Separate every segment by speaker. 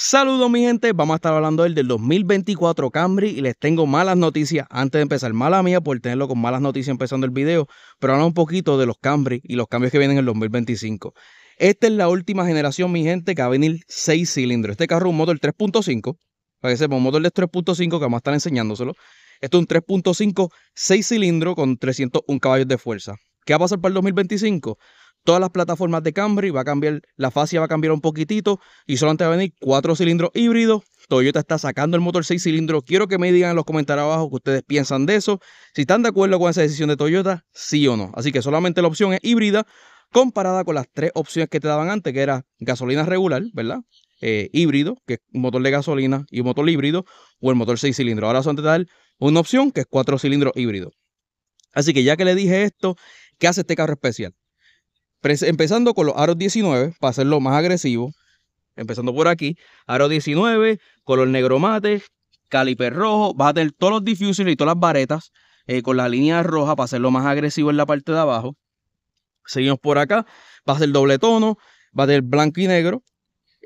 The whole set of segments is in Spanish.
Speaker 1: Saludos mi gente, vamos a estar hablando del, del 2024 Camry y les tengo malas noticias antes de empezar, mala mía por tenerlo con malas noticias empezando el video, pero hablamos un poquito de los Camry y los cambios que vienen en el 2025. Esta es la última generación mi gente que va a venir 6 cilindros, este carro es un motor 3.5, para que sepan, un motor de 3.5 que vamos a estar enseñándoselo, esto es un 3.5 6 cilindros con 301 caballos de fuerza. ¿Qué va a pasar para el 2025? todas las plataformas de Camry, va a cambiar, la fascia va a cambiar un poquitito y solamente va a venir cuatro cilindros híbridos. Toyota está sacando el motor seis cilindros. Quiero que me digan en los comentarios abajo que ustedes piensan de eso. Si están de acuerdo con esa decisión de Toyota, sí o no. Así que solamente la opción es híbrida comparada con las tres opciones que te daban antes, que era gasolina regular, ¿verdad? Eh, híbrido, que es un motor de gasolina y un motor híbrido, o el motor 6 cilindros. Ahora solamente te dar una opción que es cuatro cilindros híbrido. Así que ya que le dije esto, ¿qué hace este carro especial? Empezando con los aros 19, para hacerlo más agresivo. Empezando por aquí, aro 19, color negro mate, caliper rojo. Vas a tener todos los diffusers y todas las varetas eh, con la línea roja para hacerlo más agresivo en la parte de abajo. Seguimos por acá, va a ser doble tono, va a tener blanco y negro.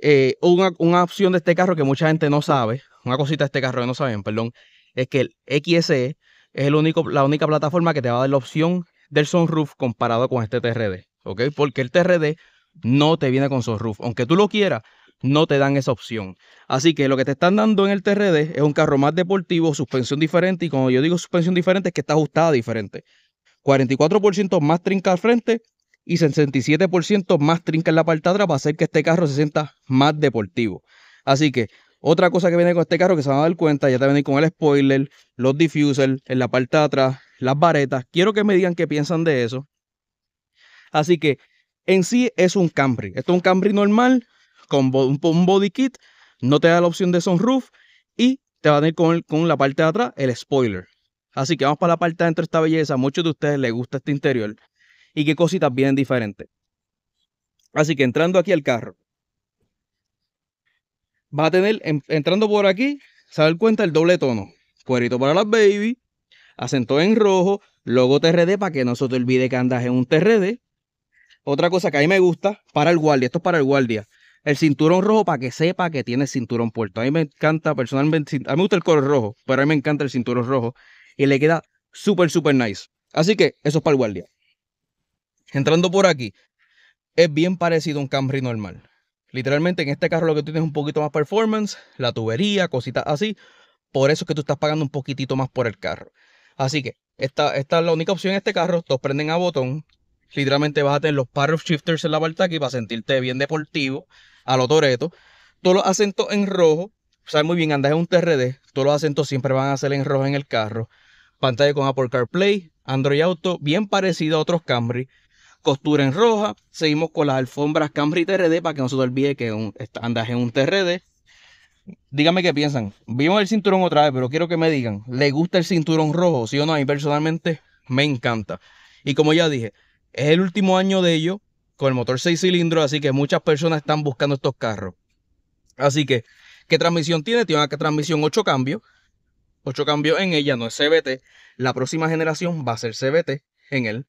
Speaker 1: Eh, una, opción de este carro que mucha gente no sabe, una cosita de este carro que no saben, perdón, es que el XSE es el único, la única plataforma que te va a dar la opción del sunroof comparado con este TRD. Porque el TRD no te viene con roof Aunque tú lo quieras, no te dan esa opción. Así que lo que te están dando en el TRD es un carro más deportivo, suspensión diferente. Y cuando yo digo suspensión diferente, es que está ajustada diferente. 44% más trinca al frente y 67% más trinca en la parte de atrás para hacer que este carro se sienta más deportivo. Así que otra cosa que viene con este carro que se van a dar cuenta, ya te viene con el spoiler, los diffusers en la parte de atrás, las varetas. Quiero que me digan qué piensan de eso. Así que en sí es un Camry. Esto es un Camry normal con un body kit. No te da la opción de sunroof y te va a tener con, la parte de atrás el spoiler. Así que vamos para la parte de adentro esta belleza. muchos de ustedes les gusta este interior y qué cositas bien diferentes. Así que entrando aquí al carro, va a tener, entrando por aquí, se dar cuenta el doble tono. Cuerito para las baby, asentó en rojo, logo TRD para que no se te olvide que andas en un TRD. Otra cosa que a mí me gusta, para el guardia, esto es para el guardia. El cinturón rojo para que sepa que tiene cinturón puerto. A mí me encanta personalmente, a mí me gusta el color rojo, pero a mí me encanta el cinturón rojo y le queda súper, súper nice. Así que eso es para el guardia. Entrando por aquí, es bien parecido a un Camry normal. Literalmente en este carro lo que tú tienes es un poquito más performance, la tubería, cositas así. Por eso es que tú estás pagando un poquitito más por el carro. Así que esta, esta es la única opción en este carro. Dos prenden a botón. Literalmente vas a tener los Power shifters en la parte aquí para sentirte bien deportivo a lo Toreto. Todos los acentos en rojo, sabes muy bien, andas en un TRD, todos los acentos siempre van a ser en rojo en el carro. Pantalla con Apple CarPlay, Android Auto, bien parecido a otros Camry. Costura en roja, seguimos con las alfombras Camry TRD para que no se olvide que un, andas en un TRD. Dígame qué piensan. Vimos el cinturón otra vez, pero quiero que me digan, ¿le gusta el cinturón rojo? Sí o no, a mí personalmente me encanta. Y como ya dije, es el último año de ellos con el motor 6 cilindros, así que muchas personas están buscando estos carros. Así que, ¿qué transmisión tiene? Tiene una transmisión 8 cambios. 8 cambios en ella, no es CBT. La próxima generación va a ser CBT en él.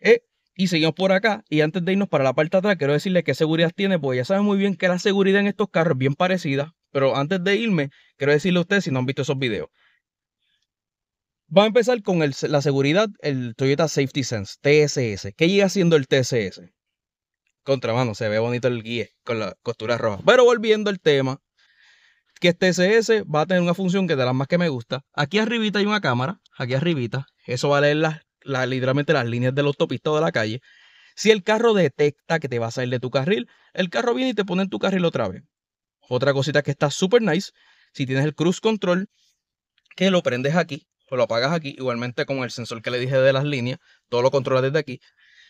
Speaker 1: Eh, y seguimos por acá. Y antes de irnos para la parte de atrás, quiero decirles qué seguridad tiene, porque ya saben muy bien que la seguridad en estos carros es bien parecida. Pero antes de irme, quiero decirle a ustedes si no han visto esos videos. Vamos a empezar con la seguridad, el Toyota Safety Sense, TSS. ¿Qué llega haciendo el TSS? Contramano, se ve bonito el guía con la costura roja. Pero volviendo al tema, que el TSS va a tener una función que es de las más que me gusta. Aquí arribita hay una cámara, aquí arribita. Eso va a leer las, literalmente las líneas del autopista o de la calle. Si el carro detecta que te vas a salir de tu carril, el carro viene y te pone en tu carril otra vez. Otra cosita que está súper nice, si tienes el cruise control, que lo prendes aquí, pues lo apagas aquí. Igualmente con el sensor que le dije de las líneas, todo lo controlas desde aquí.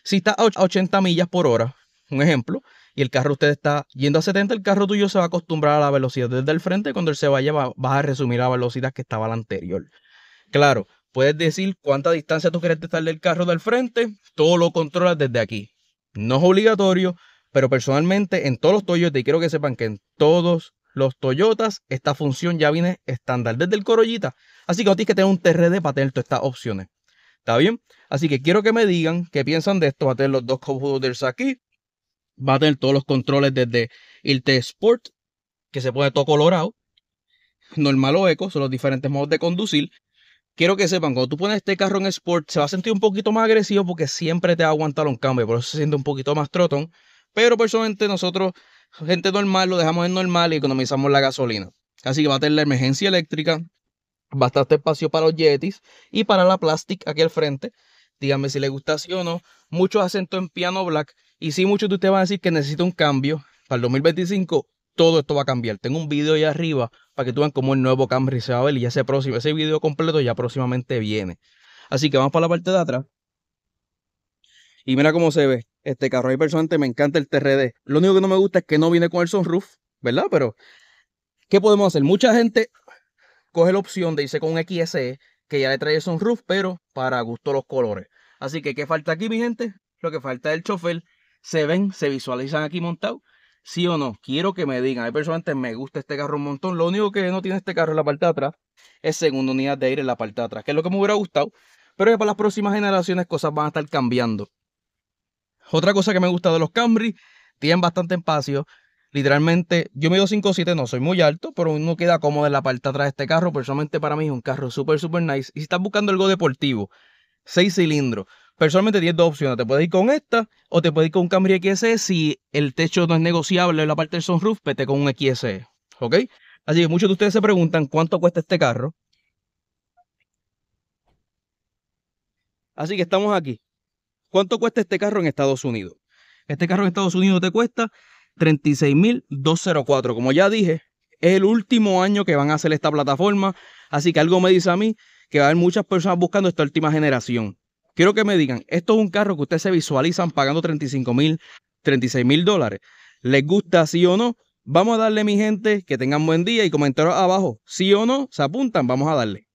Speaker 1: Si está a 80 millas por hora, un ejemplo, y el carro usted está yendo a 70, el carro tuyo se va a acostumbrar a la velocidad desde el frente cuando él se vaya vas va a resumir la velocidad que estaba la anterior. Claro, puedes decir cuánta distancia tú quieres estar del carro del frente, todo lo controlas desde aquí. No es obligatorio, pero personalmente en todos los Toyota, y quiero que sepan que en todos los Toyotas, esta función ya viene estándar desde el Corollita. Así que no tienes que tener un TRD para tener todas estas opciones. ¿Está bien? Así que quiero que me digan qué piensan de esto. Va a tener los dos computers aquí. Va a tener todos los controles desde el T Sport, que se pone todo colorado. Normal o eco, son los diferentes modos de conducir. Quiero que sepan, cuando tú pones este carro en Sport, se va a sentir un poquito más agresivo porque siempre te va a aguantar un cambio. Por eso se siente un poquito más trotón. Pero personalmente nosotros gente normal, lo dejamos en normal y economizamos la gasolina. Así que va a tener la emergencia eléctrica, bastante este espacio para los jetis y para la Plastic aquí al frente. Díganme si les gusta así o no. Muchos acentos en piano black. Y si muchos de ustedes van a decir que necesita un cambio. Para el 2025 todo esto va a cambiar. Tengo un video ahí arriba para que tú vean cómo el nuevo Camry se va a ver y ya se próximo. Ese video completo ya próximamente viene. Así que vamos para la parte de atrás. Y mira cómo se ve. Este carro ahí personalmente me encanta el TRD. Lo único que no me gusta es que no viene con el sunroof, ¿verdad? Pero, ¿qué podemos hacer? Mucha gente coge la opción de irse con un XSE que ya le trae el sunroof, pero para gusto los colores. Así que, ¿qué falta aquí, mi gente? Lo que falta es el chofer. Se ven, se visualizan aquí montados. Sí o no, quiero que me digan. Hay personalmente me gusta este carro un montón. Lo único que no tiene este carro en la parte de atrás es segunda unidad de aire en la parte de atrás, que es lo que me hubiera gustado. Pero ya para las próximas generaciones cosas van a estar cambiando. Otra cosa que me gusta de los Camry, tienen bastante espacio. Literalmente, yo mido 5'7, no soy muy alto, pero uno queda cómodo en la parte de atrás de este carro. Personalmente para mí es un carro súper, súper nice. Y si estás buscando algo deportivo, 6 cilindros, personalmente tienes dos opciones. Te puedes ir con esta o te puedes ir con un Camry XSE. si el techo no es negociable en la parte del sunroof, vete con un XSE, ¿Ok? Así que muchos de ustedes se preguntan cuánto cuesta este carro. Así que estamos aquí. ¿Cuánto cuesta este carro en Estados Unidos? Este carro en Estados Unidos te cuesta 36.204. Como ya dije, es el último año que van a hacer esta plataforma. Así que algo me dice a mí que va a haber muchas personas buscando esta última generación. Quiero que me digan, esto es un carro que ustedes se visualizan pagando $35,000, mil, mil dólares. ¿Les gusta sí o no? Vamos a darle, mi gente, que tengan buen día y comentaros abajo, sí o no, se apuntan, vamos a darle.